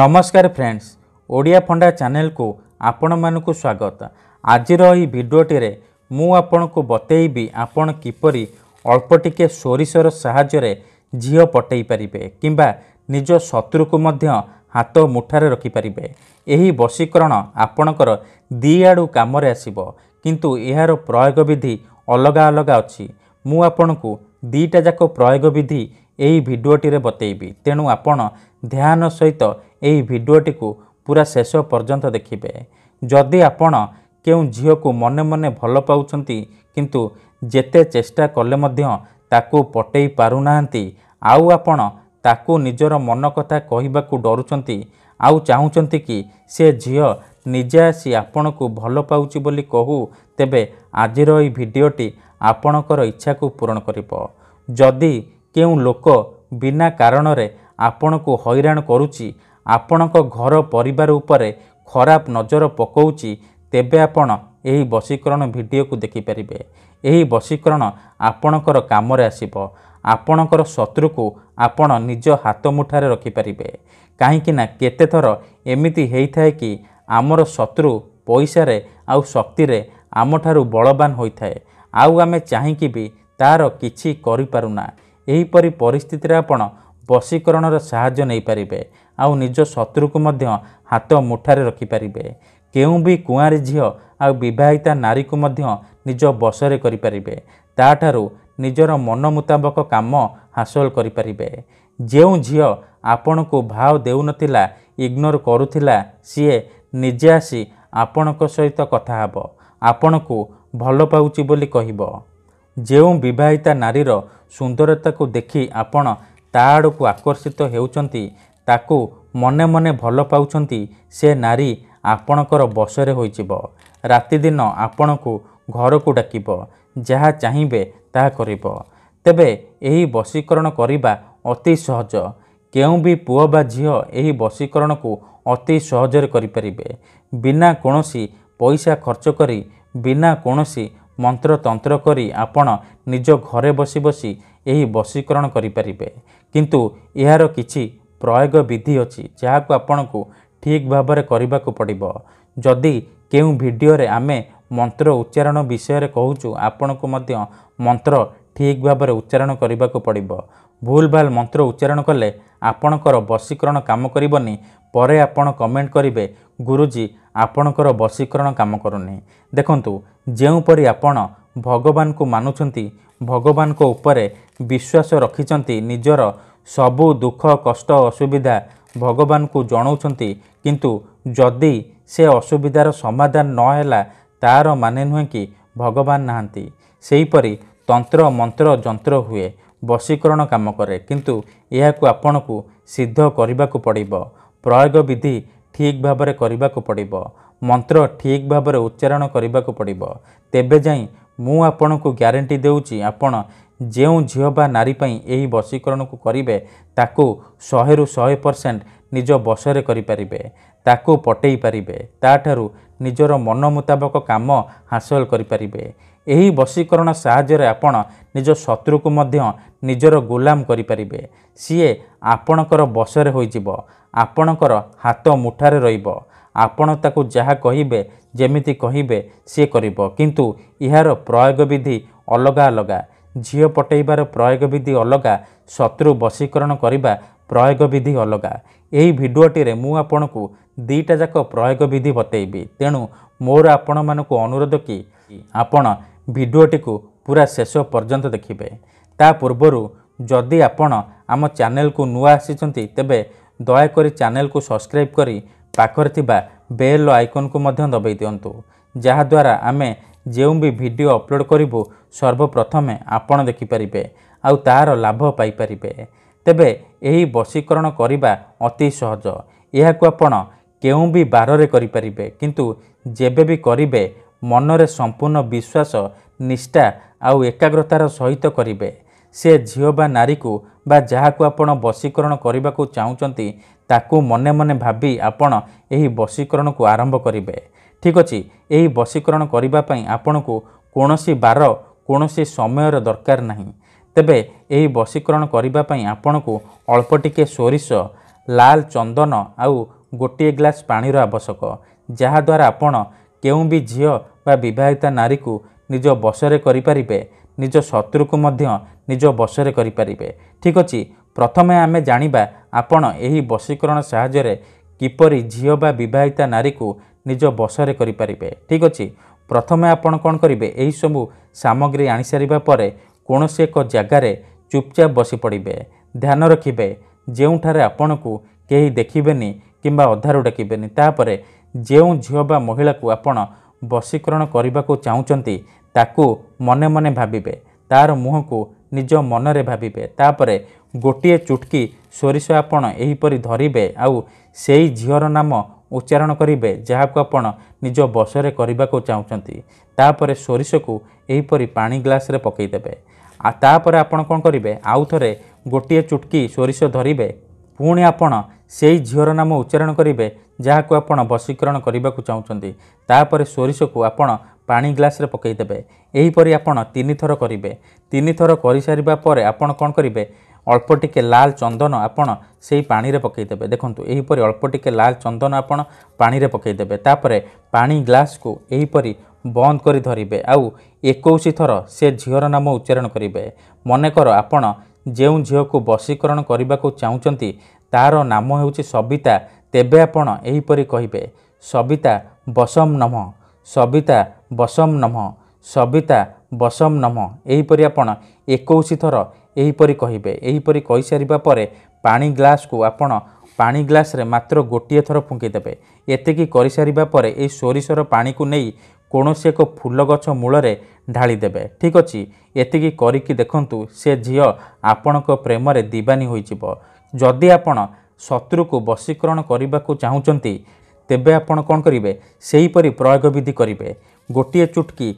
ନମସ୍କାର ଫ୍ରେଣ୍ଡସ୍ ଓଡ଼ିଆ ଫଣ୍ଡା ଚ୍ୟାନେଲକୁ ଆପଣମାନଙ୍କୁ ସ୍ୱାଗତ ଆଜିର ଏହି ଭିଡ଼ିଓଟିରେ ମୁଁ ଆପଣଙ୍କୁ ବତେଇବି ଆପଣ କିପରି ଅଳ୍ପ ଟିକିଏ ସୋରିଷର ସାହାଯ୍ୟରେ ଝିଅ ପଟେଇ ପାରିବେ କିମ୍ବା ନିଜ ଶତ୍ରୁକୁ ମଧ୍ୟ ହାତ ମୁଠାରେ ରଖିପାରିବେ ଏହି ବଶୀକରଣ ଆପଣଙ୍କର ଦିଆଡ଼ୁ କାମରେ ଆସିବ କିନ୍ତୁ ଏହାର ପ୍ରୟୋଗ ବିଧି ଅଲଗା ଅଲଗା ଅଛି ମୁଁ ଆପଣଙ୍କୁ ଦୁଇଟା ଯାକ ପ୍ରୟୋଗ ବିଧି ଏହି ଭିଡ଼ିଓଟିରେ ବତେଇବି ତେଣୁ ଆପଣ ଧ୍ୟାନ ସହିତ ଏହି ଭିଡ଼ିଓଟିକୁ ପୁରା ଶେଷ ପର୍ଯ୍ୟନ୍ତ ଦେଖିବେ ଯଦି ଆପଣ କେଉଁ ଝିଅକୁ ମନେ ମନେ ଭଲ ପାଉଛନ୍ତି କିନ୍ତୁ ଯେତେ ଚେଷ୍ଟା କଲେ ମଧ୍ୟ ତାକୁ ପଟେଇ ପାରୁନାହାନ୍ତି ଆଉ ଆପଣ ତାକୁ ନିଜର ମନ କଥା କହିବାକୁ ଡରୁଛନ୍ତି ଆଉ ଚାହୁଁଛନ୍ତି କି ସେ ଝିଅ ନିଜେ ଆସି ଆପଣଙ୍କୁ ଭଲ ପାଉଛି ବୋଲି କହୁ ତେବେ ଆଜିର ଏହି ଭିଡ଼ିଓଟି ଆପଣଙ୍କର ଇଚ୍ଛାକୁ ପୂରଣ କରିବ ଯଦି କେଉଁ ଲୋକ ବିନା କାରଣରେ ଆପଣଙ୍କୁ ହଇରାଣ କରୁଛି ଆପଣଙ୍କ ଘର ପରିବାର ଉପରେ ଖରାପ ନଜର ପକାଉଛି ତେବେ ଆପଣ ଏହି ବସିକରଣ ଭିଡ଼ିଓକୁ ଦେଖିପାରିବେ ଏହି ବସିକରଣ ଆପଣଙ୍କର କାମରେ ଆସିବ ଆପଣଙ୍କର ଶତ୍ରୁକୁ ଆପଣ ନିଜ ହାତ ମୁଠାରେ ରଖିପାରିବେ କାହିଁକିନା କେତେଥର ଏମିତି ହେଇଥାଏ କି ଆମର ଶତ୍ରୁ ପଇସାରେ ଆଉ ଶକ୍ତିରେ ଆମଠାରୁ ବଳବାନ ହୋଇଥାଏ ଆଉ ଆମେ ଚାହିଁକି ବି ତା'ର କିଛି କରିପାରୁନା ଏହିପରି ପରିସ୍ଥିତିରେ ଆପଣ ବସିକରଣର ସାହାଯ୍ୟ ନେଇପାରିବେ ଆଉ ନିଜ ଶତ୍ରୁକୁ ମଧ୍ୟ ହାତ ମୁଠାରେ ରଖିପାରିବେ କେଉଁ ବି କୁଆଁରୀ ଝିଅ ଆଉ ବିବାହିତା ନାରୀକୁ ମଧ୍ୟ ନିଜ ବସରେ କରିପାରିବେ ତା'ଠାରୁ ନିଜର ମନ ମୁତାବକ କାମ ହାସଲ କରିପାରିବେ ଯେଉଁ ଝିଅ ଆପଣଙ୍କୁ ଭାଓ ଦେଉନଥିଲା ଇଗ୍ନୋର କରୁଥିଲା ସିଏ ନିଜେ ଆସି ଆପଣଙ୍କ ସହିତ କଥା ହେବ ଆପଣଙ୍କୁ ଭଲ ପାଉଛି ବୋଲି କହିବ ଯେଉଁ ବିବାହିତା ନାରୀର ସୁନ୍ଦରତାକୁ ଦେଖି ଆପଣ ତା ଆଡ଼କୁ ଆକର୍ଷିତ ହେଉଛନ୍ତି ତାକୁ ମନେ ମନେ ଭଲ ପାଉଛନ୍ତି ସେ ନାରୀ ଆପଣଙ୍କର ବସରେ ହୋଇଯିବ ରାତିଦିନ ଆପଣଙ୍କୁ ଘରକୁ ଡାକିବ ଯାହା ଚାହିଁବେ ତାହା କରିବ ତେବେ ଏହି ବଶୀକରଣ କରିବା ଅତି ସହଜ କେଉଁ ବି ପୁଅ ବା ଝିଅ ଏହି ବଶୀକରଣକୁ ଅତି ସହଜରେ କରିପାରିବେ ବିନା କୌଣସି ପଇସା ଖର୍ଚ୍ଚ କରି ବିନା କୌଣସି ମନ୍ତ୍ରତନ୍ତ୍ର କରି ଆପଣ ନିଜ ଘରେ ବସି ବସି ଏହି ବଶୀକରଣ କରିପାରିବେ କିନ୍ତୁ ଏହାର କିଛି ପ୍ରୟୋଗ ବିଧି ଅଛି ଯାହାକୁ ଆପଣଙ୍କୁ ଠିକ୍ ଭାବରେ କରିବାକୁ ପଡ଼ିବ ଯଦି କେଉଁ ଭିଡ଼ିଓରେ ଆମେ ମନ୍ତ୍ର ଉଚ୍ଚାରଣ ବିଷୟରେ କହୁଛୁ ଆପଣଙ୍କୁ ମଧ୍ୟ ମନ୍ତ୍ର ଠିକ୍ ଭାବରେ ଉଚ୍ଚାରଣ କରିବାକୁ ପଡ଼ିବ ଭୁଲ ଭାଲ ମନ୍ତ୍ର ଉଚ୍ଚାରଣ କଲେ ଆପଣଙ୍କର ବଶୀକରଣ କାମ କରିବନି ପରେ ଆପଣ କମେଣ୍ଟ କରିବେ ଗୁରୁଜୀ ଆପଣଙ୍କର ବଶୀକରଣ କାମ କରୁନି ଦେଖନ୍ତୁ ଯେଉଁପରି ଆପଣ ଭଗବାନଙ୍କୁ ମାନୁଛନ୍ତି ଭଗବାନଙ୍କ ଉପରେ ବିଶ୍ୱାସ ରଖିଛନ୍ତି ନିଜର ସବୁ ଦୁଃଖ କଷ୍ଟ ଅସୁବିଧା ଭଗବାନଙ୍କୁ ଜଣାଉଛନ୍ତି କିନ୍ତୁ ଯଦି ସେ ଅସୁବିଧାର ସମାଧାନ ନହେଲା ତା'ର ମାନେ ନୁହେଁ କି ଭଗବାନ ନାହାନ୍ତି ସେହିପରି ତନ୍ତ୍ର ମନ୍ତ୍ର ଯନ୍ତ୍ର ହୁଏ ବଶୀକରଣ କାମ କରେ କିନ୍ତୁ ଏହାକୁ ଆପଣଙ୍କୁ ସିଦ୍ଧ କରିବାକୁ ପଡ଼ିବ ପ୍ରୟୋଗ ବିଧି ଠିକ୍ ଭାବରେ କରିବାକୁ ପଡ଼ିବ ମନ୍ତ୍ର ଠିକ୍ ଭାବରେ ଉଚ୍ଚାରଣ କରିବାକୁ ପଡ଼ିବ ତେବେ ଯାଇ ମୁଁ ଆପଣଙ୍କୁ ଗ୍ୟାରେଣ୍ଟି ଦେଉଛି ଆପଣ ଯେଉଁ ଝିଅ ବା ନାରୀ ପାଇଁ ଏହି ବଶୀକରଣକୁ କରିବେ ତାକୁ ଶହେରୁ ଶହେ ପରସେଣ୍ଟ ନିଜ ବଶରେ କରିପାରିବେ ତାକୁ ପଟେଇ ପାରିବେ ତାଠାରୁ ନିଜର ମନ ମୁତାବକ କାମ ହାସଲ କରିପାରିବେ ଏହି ବଶୀକରଣ ସାହାଯ୍ୟରେ ଆପଣ ନିଜ ଶତ୍ରୁକୁ ମଧ୍ୟ ନିଜର ଗୋଲାମ କରିପାରିବେ ସିଏ ଆପଣଙ୍କର ବଶରେ ହୋଇଯିବ ଆପଣଙ୍କର ହାତ ମୁଠାରେ ରହିବ ଆପଣ ତାକୁ ଯାହା କହିବେ ଯେମିତି କହିବେ ସିଏ କରିବ କିନ୍ତୁ ଏହାର ପ୍ରୟୋଗ ବିଧି ଅଲଗା ଅଲଗା ଝିଅ ପଟେଇବାର ପ୍ରୟୋଗ ବିଧି ଅଲଗା ଶତ୍ରୁ ବଶୀକରଣ କରିବା ପ୍ରୟୋଗବିଧି ଅଲଗା ଏହି ଭିଡ଼ିଓଟିରେ ମୁଁ ଆପଣଙ୍କୁ ଦୁଇଟା ଯାକ ପ୍ରୟୋଗବିଧି ବତେଇବି ତେଣୁ ମୋର ଆପଣମାନଙ୍କୁ ଅନୁରୋଧ କି ଆପଣ ଭିଡ଼ିଓଟିକୁ ପୁରା ଶେଷ ପର୍ଯ୍ୟନ୍ତ ଦେଖିବେ ତା ପୂର୍ବରୁ ଯଦି ଆପଣ ଆମ ଚ୍ୟାନେଲକୁ ନୂଆ ଆସିଛନ୍ତି ତେବେ ଦୟାକରି ଚ୍ୟାନେଲକୁ ସବସ୍କ୍ରାଇବ୍ କରି ପାଖରେ ଥିବା ବେଲ୍ ଆଇକନ୍କୁ ମଧ୍ୟ ଦବାଇ ଦିଅନ୍ତୁ ଯାହାଦ୍ୱାରା ଆମେ ଯେଉଁ ବି ଭିଡ଼ିଓ ଅପଲୋଡ଼ କରିବୁ ସର୍ବପ୍ରଥମେ ଆପଣ ଦେଖିପାରିବେ ଆଉ ତାହାର ଲାଭ ପାଇପାରିବେ ତେବେ ଏହି ବଶୀକରଣ କରିବା ଅତି ସହଜ ଏହାକୁ ଆପଣ କେଉଁ ବି ବାରରେ କରିପାରିବେ କିନ୍ତୁ ଯେବେ ବି କରିବେ ମନରେ ସମ୍ପୂର୍ଣ୍ଣ ବିଶ୍ୱାସ ନିଷ୍ଠା ଆଉ ଏକାଗ୍ରତାର ସହିତ କରିବେ ସେ ଝିଅ ବା ନାରୀକୁ ବା ଯାହାକୁ ଆପଣ ବଶୀକରଣ କରିବାକୁ ଚାହୁଁଛନ୍ତି ତାକୁ ମନେ ମନେ ଭାବି ଆପଣ ଏହି ବଶୀକରଣକୁ ଆରମ୍ଭ କରିବେ ଠିକ୍ ଅଛି ଏହି ବଶୀକରଣ କରିବା ପାଇଁ ଆପଣଙ୍କୁ କୌଣସି ବାର କୌଣସି ସମୟର ଦରକାର ନାହିଁ ତେବେ ଏହି ବଶୀକରଣ କରିବା ପାଇଁ ଆପଣଙ୍କୁ ଅଳ୍ପ ଟିକିଏ ସୋରିଷ ଲାଲ ଚନ୍ଦନ ଆଉ ଗୋଟିଏ ଗ୍ଲାସ୍ ପାଣିର ଆବଶ୍ୟକ ଯାହାଦ୍ୱାରା ଆପଣ କେଉଁ ବି ଝିଅ ବା ବିବାହିତା ନାରୀକୁ ନିଜ ବଶରେ କରିପାରିବେ ନିଜ ଶତ୍ରୁକୁ ମଧ୍ୟ ନିଜ ବଶରେ କରିପାରିବେ ଠିକ୍ ଅଛି ପ୍ରଥମେ ଆମେ ଜାଣିବା ଆପଣ ଏହି ବଶୀକରଣ ସାହାଯ୍ୟରେ କିପରି ଝିଅ ବା ବିବାହିତା ନାରୀକୁ ନିଜ ବସରେ କରିପାରିବେ ଠିକ୍ ଅଛି ପ୍ରଥମେ ଆପଣ କ'ଣ କରିବେ ଏହିସବୁ ସାମଗ୍ରୀ ଆଣିସାରିବା ପରେ କୌଣସି ଏକ ଜାଗାରେ ଚୁପଚାପ ବସି ପଡ଼ିବେ ଧ୍ୟାନ ରଖିବେ ଯେଉଁଠାରେ ଆପଣଙ୍କୁ କେହି ଦେଖିବେନି କିମ୍ବା ଅଧାରୁ ଡାକିବେନି ତାପରେ ଯେଉଁ ଝିଅ ବା ମହିଳାକୁ ଆପଣ ବଶୀକରଣ କରିବାକୁ ଚାହୁଁଛନ୍ତି ତାକୁ ମନେ ମନେ ଭାବିବେ ତାର ମୁହଁକୁ ନିଜ ମନରେ ଭାବିବେ ତାପରେ ଗୋଟିଏ ଚୁଟକି ସୋରିଷ ଆପଣ ଏହିପରି ଧରିବେ ଆଉ ସେଇ ଝିଅର ନାମ ଉଚ୍ଚାରଣ କରିବେ ଯାହାକୁ ଆପଣ ନିଜ ବସରେ କରିବାକୁ ଚାହୁଁଛନ୍ତି ତାପରେ ସୋରିଷକୁ ଏହିପରି ପାଣି ଗ୍ଲାସରେ ପକାଇଦେବେ ଆଉ ତାପରେ ଆପଣ କ'ଣ କରିବେ ଆଉ ଥରେ ଗୋଟିଏ ଚୁଟକି ସୋରିଷ ଧରିବେ ପୁଣି ଆପଣ ସେହି ଝିଅର ନାମ ଉଚ୍ଚାରଣ କରିବେ ଯାହାକୁ ଆପଣ ବଶୀକରଣ କରିବାକୁ ଚାହୁଁଛନ୍ତି ତାପରେ ସୋରିଷକୁ ଆପଣ ପାଣି ଗ୍ଲାସରେ ପକାଇଦେବେ ଏହିପରି ଆପଣ ତିନିଥର କରିବେ ତିନିଥର କରିସାରିବା ପରେ ଆପଣ କ'ଣ କରିବେ ଅଳ୍ପ ଟିକେ ଲାଲ ଚନ୍ଦନ ଆପଣ ସେଇ ପାଣିରେ ପକାଇଦେବେ ଦେଖନ୍ତୁ ଏହିପରି ଅଳ୍ପ ଟିକେ ଲାଲ ଚନ୍ଦନ ଆପଣ ପାଣିରେ ପକାଇଦେବେ ତାପରେ ପାଣି ଗ୍ଲାସ୍କୁ ଏହିପରି ବନ୍ଦ କରି ଧରିବେ ଆଉ ଏକୋଇଶ ଥର ସେ ଝିଅର ନାମ ଉଚ୍ଚାରଣ କରିବେ ମନେକର ଆପଣ ଯେଉଁ ଝିଅକୁ ବଶୀକରଣ କରିବାକୁ ଚାହୁଁଛନ୍ତି ତାର ନାମ ହେଉଛି ସବିତା ତେବେ ଆପଣ ଏହିପରି କହିବେ ସବିତା ବସମ ନମଃ ସବିତା ବସମ ନମଃ ସବିତା ବସମ ନମଃ ଏହିପରି ଆପଣ ଏକୋଇଶ ଥର ଏହିପରି କହିବେ ଏହିପରି କହିସାରିବା ପରେ ପାଣି ଗ୍ଲାସ୍କୁ ଆପଣ ପାଣି ଗ୍ଲାସ୍ରେ ମାତ୍ର ଗୋଟିଏ ଥର ଫୁଙ୍କିଦେବେ ଏତିକି କରିସାରିବା ପରେ ଏହି ସୋରିଷର ପାଣିକୁ ନେଇ କୌଣସି ଏକ ଫୁଲ ଗଛ ମୂଳରେ ଢାଳିଦେବେ ଠିକ୍ ଅଛି ଏତିକି କରିକି ଦେଖନ୍ତୁ ସେ ଝିଅ ଆପଣଙ୍କ ପ୍ରେମରେ ଦିବାନୀ ହୋଇଯିବ ଯଦି ଆପଣ ଶତ୍ରୁକୁ ବଶୀକରଣ କରିବାକୁ ଚାହୁଁଛନ୍ତି ତେବେ ଆପଣ କ'ଣ କରିବେ ସେହିପରି ପ୍ରୟୋଗବିଧି କରିବେ ଗୋଟିଏ ଚୁଟକି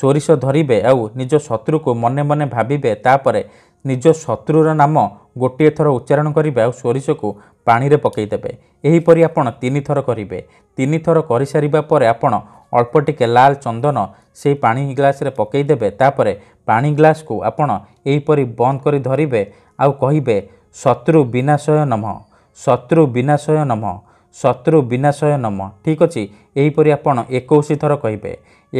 ସୋରିଷ ଧରିବେ ଆଉ ନିଜ ଶତ୍ରୁକୁ ମନେ ମନେ ଭାବିବେ ତାପରେ ନିଜ ଶତ୍ରୁର ନାମ ଗୋଟିଏ ଥର ଉଚ୍ଚାରଣ କରିବେ ଆଉ ସୋରିଷକୁ ପାଣିରେ ପକାଇଦେବେ ଏହିପରି ଆପଣ ତିନିଥର କରିବେ ତିନିଥର କରିସାରିବା ପରେ ଆପଣ ଅଳ୍ପ ଟିକେ ଲାଲ ଚନ୍ଦନ ସେହି ପାଣି ଗ୍ଲାସରେ ପକାଇଦେବେ ତାପରେ ପାଣି ଗ୍ଲାସକୁ ଆପଣ ଏହିପରି ବନ୍ଦ କରି ଧରିବେ ଆଉ କହିବେ ଶତ୍ରୁ ବିନାଶୟ ନମଃ ଶତ୍ରୁ ବିନାଶୟ ନମଃ ଶତ୍ରୁ ବିନାଶୟ ନମଃ ଠିକ୍ ଅଛି ଏହିପରି ଆପଣ ଏକୋଇଶ ଥର କହିବେ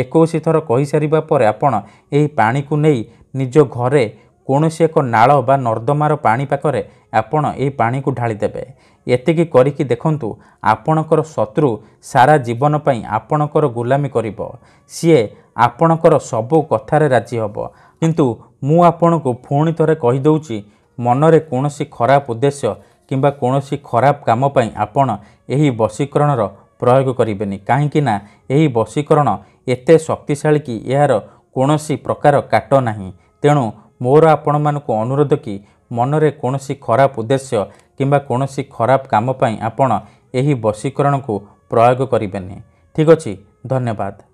ଏକୋଇଶ ଥର କହିସାରିବା ପରେ ଆପଣ ଏହି ପାଣିକୁ ନେଇ ନିଜ ଘରେ କୌଣସି ଏକ ନାଳ ବା ନର୍ଦ୍ଦମାର ପାଣି ପାଖରେ ଆପଣ ଏହି ପାଣିକୁ ଢାଳିଦେବେ ଏତିକି କରିକି ଦେଖନ୍ତୁ ଆପଣଙ୍କର ଶତ୍ରୁ ସାରା ଜୀବନ ପାଇଁ ଆପଣଙ୍କର ଗୁଲାମୀ କରିବ ସିଏ ଆପଣଙ୍କର ସବୁ କଥାରେ ରାଜି ହେବ କିନ୍ତୁ ମୁଁ ଆପଣଙ୍କୁ ପୁଣି ଥରେ କହିଦେଉଛି ମନରେ କୌଣସି ଖରାପ ଉଦ୍ଦେଶ୍ୟ କିମ୍ବା କୌଣସି ଖରାପ କାମ ପାଇଁ ଆପଣ ଏହି ବଶୀକରଣର ପ୍ରୟୋଗ କରିବେନି କାହିଁକିନା ଏହି ବଶୀକରଣ ଏତେ ଶକ୍ତିଶାଳୀ କି ଏହାର କୌଣସି ପ୍ରକାର କାଟ ନାହିଁ ତେଣୁ ମୋର ଆପଣମାନଙ୍କୁ ଅନୁରୋଧ କି ମନରେ କୌଣସି ଖରାପ ଉଦ୍ଦେଶ୍ୟ କିମ୍ବା କୌଣସି ଖରାପ କାମ ପାଇଁ ଆପଣ ଏହି ବଶୀକରଣକୁ ପ୍ରୟୋଗ କରିବେନି ଠିକ୍ ଅଛି ଧନ୍ୟବାଦ